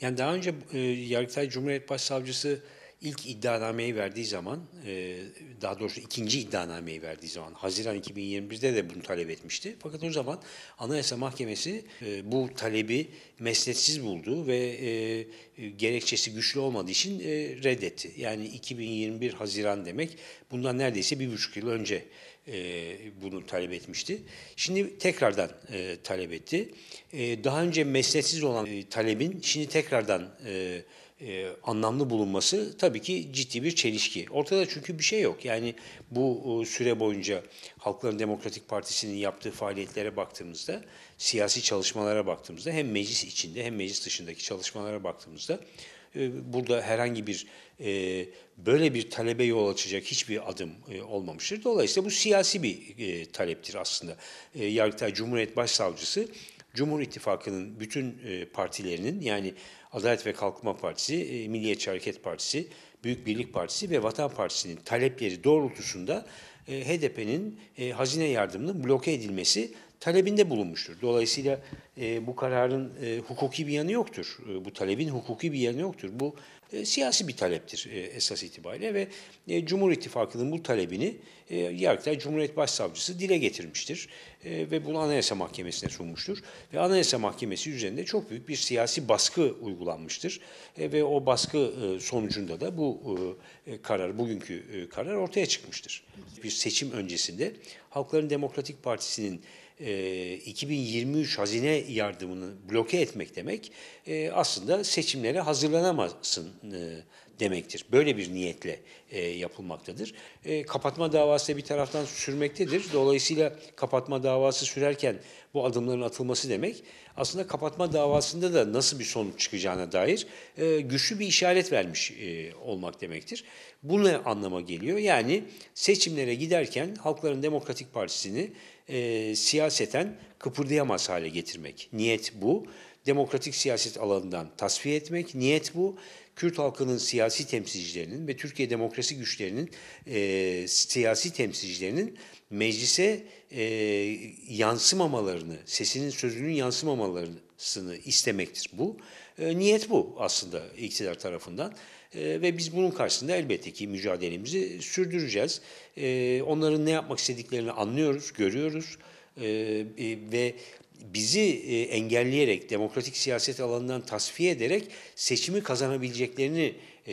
Yani daha önce e, Yargıtay Cumhuriyet Başsavcısı ilk iddianameyi verdiği zaman, e, daha doğrusu ikinci iddianameyi verdiği zaman, Haziran 2021'de de bunu talep etmişti. Fakat o zaman Anayasa Mahkemesi e, bu talebi mesnetsiz buldu ve e, gerekçesi güçlü olmadığı için reddetti. Yani 2021 Haziran demek bundan neredeyse bir buçuk yıl önce bunu talep etmişti. Şimdi tekrardan talep etti. daha önce mesnetsiz olan talebin şimdi tekrardan e, e, anlamlı bulunması tabii ki ciddi bir çelişki. Ortada çünkü bir şey yok. Yani bu e, süre boyunca Halkların Demokratik Partisi'nin yaptığı faaliyetlere baktığımızda, siyasi çalışmalara baktığımızda hem meclis içinde hem meclis dışındaki çalışmalara baktığımızda e, burada herhangi bir e, böyle bir talebe yol açacak hiçbir adım e, olmamıştır. Dolayısıyla bu siyasi bir e, taleptir aslında. E, Yargıtay Cumhuriyet Başsavcısı Cumhur İttifakı'nın bütün e, partilerinin yani Adalet ve Kalkınma Partisi, e, Milliyetçi Hareket Partisi, Büyük Birlik Partisi ve Vatan Partisi'nin talepleri doğrultusunda e, HDP'nin e, hazine yardımının bloke edilmesi talebinde bulunmuştur. Dolayısıyla e, bu kararın e, hukuki bir yanı yoktur. E, bu talebin hukuki bir yanı yoktur. Bu e, siyasi bir taleptir e, esas itibariyle ve e, Cumhur İttifakı'nın bu talebini e, Yargıtay Cumhuriyet Başsavcısı dile getirmiştir e, ve bunu Anayasa Mahkemesi'ne sunmuştur. Ve Anayasa Mahkemesi üzerinde çok büyük bir siyasi baskı uygulanmıştır e, ve o baskı e, sonucunda da bu e, e karar, bugünkü e, karar ortaya çıkmıştır. Bir seçim öncesinde Halkların Demokratik Partisi'nin e, 2023 hazine yardımını bloke etmek demek e, aslında seçimlere hazırlanamazsın. e, demektir. Böyle bir niyetle e, yapılmaktadır. E, kapatma davası da bir taraftan sürmektedir. Dolayısıyla kapatma davası sürerken bu adımların atılması demek aslında kapatma davasında da nasıl bir sonuç çıkacağına dair e, güçlü bir işaret vermiş e, olmak demektir. Bu ne anlama geliyor? Yani seçimlere giderken Halkların Demokratik Partisi'ni e, siyaseten kıpırdayamaz hale getirmek. Niyet bu. Demokratik siyaset alanından tasfiye etmek. Niyet bu. Kürt halkının siyasi temsilcilerinin ve Türkiye demokrasi güçlerinin e, siyasi temsilcilerinin meclise e, yansımamalarını, sesinin sözünün yansımamalarını istemektir bu. E, niyet bu aslında iktidar tarafından e, ve biz bunun karşısında elbette ki mücadelemizi sürdüreceğiz. E, onların ne yapmak istediklerini anlıyoruz, görüyoruz e, e, ve bizi e, engelleyerek, demokratik siyaset alanından tasfiye ederek seçimi kazanabileceklerini e,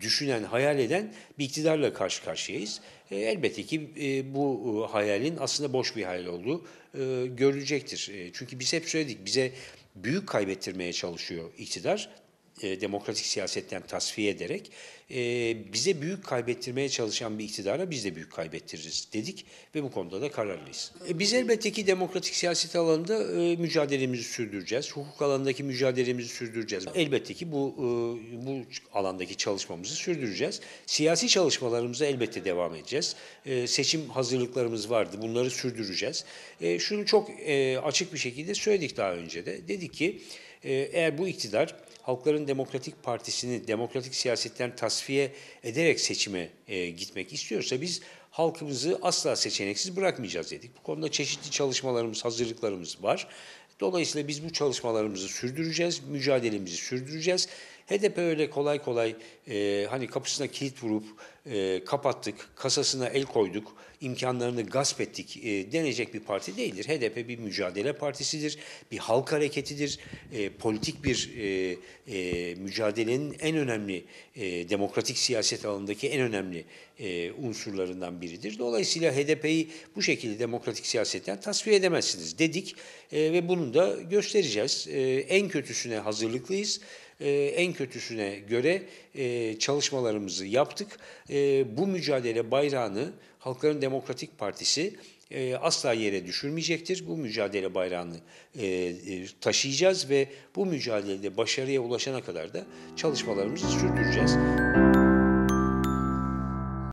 düşünen, hayal eden bir iktidarla karşı karşıyayız. E, elbette ki bu hayalin aslında boş bir hayal olduğu görülecektir. Çünkü biz hep söyledik, bize büyük kaybettirmeye çalışıyor iktidar e, demokratik siyasetten tasfiye ederek e, bize büyük kaybettirmeye çalışan bir iktidara biz de büyük kaybettiririz dedik ve bu konuda da kararlıyız. E, biz elbette ki demokratik siyaset alanında e, mücadelemizi sürdüreceğiz. Hukuk alanındaki mücadelemizi sürdüreceğiz. Elbette ki bu e, bu alandaki çalışmamızı sürdüreceğiz. Siyasi çalışmalarımıza elbette devam edeceğiz. E, seçim hazırlıklarımız vardı. Bunları sürdüreceğiz. E, şunu çok e, açık bir şekilde söyledik daha önce de. Dedik ki ee, eğer bu iktidar Halkların Demokratik Partisi'ni demokratik siyasetten tasfiye ederek seçime e, gitmek istiyorsa biz halkımızı asla seçeneksiz bırakmayacağız dedik. Bu konuda çeşitli çalışmalarımız, hazırlıklarımız var. Dolayısıyla biz bu çalışmalarımızı sürdüreceğiz, mücadelemizi sürdüreceğiz. HDP öyle kolay kolay e, hani kapısına kilit vurup e, kapattık, kasasına el koyduk, imkanlarını gasp ettik e, denecek bir parti değildir. HDP bir mücadele partisidir, bir halk hareketidir, e, politik bir e, e, mücadelenin en önemli e, demokratik siyaset alanındaki en önemli e, unsurlarından biridir. Dolayısıyla HDP'yi bu şekilde demokratik siyasetten tasfiye edemezsiniz dedik e, ve bunu da göstereceğiz. E, en kötüsüne hazırlıklıyız. Ee, en kötüsüne göre e, çalışmalarımızı yaptık. Ee, bu mücadele bayrağını Halkların Demokratik Partisi e, asla yere düşürmeyecektir. Bu mücadele bayrağını e, taşıyacağız ve bu mücadelede başarıya ulaşana kadar da çalışmalarımızı sürdüreceğiz.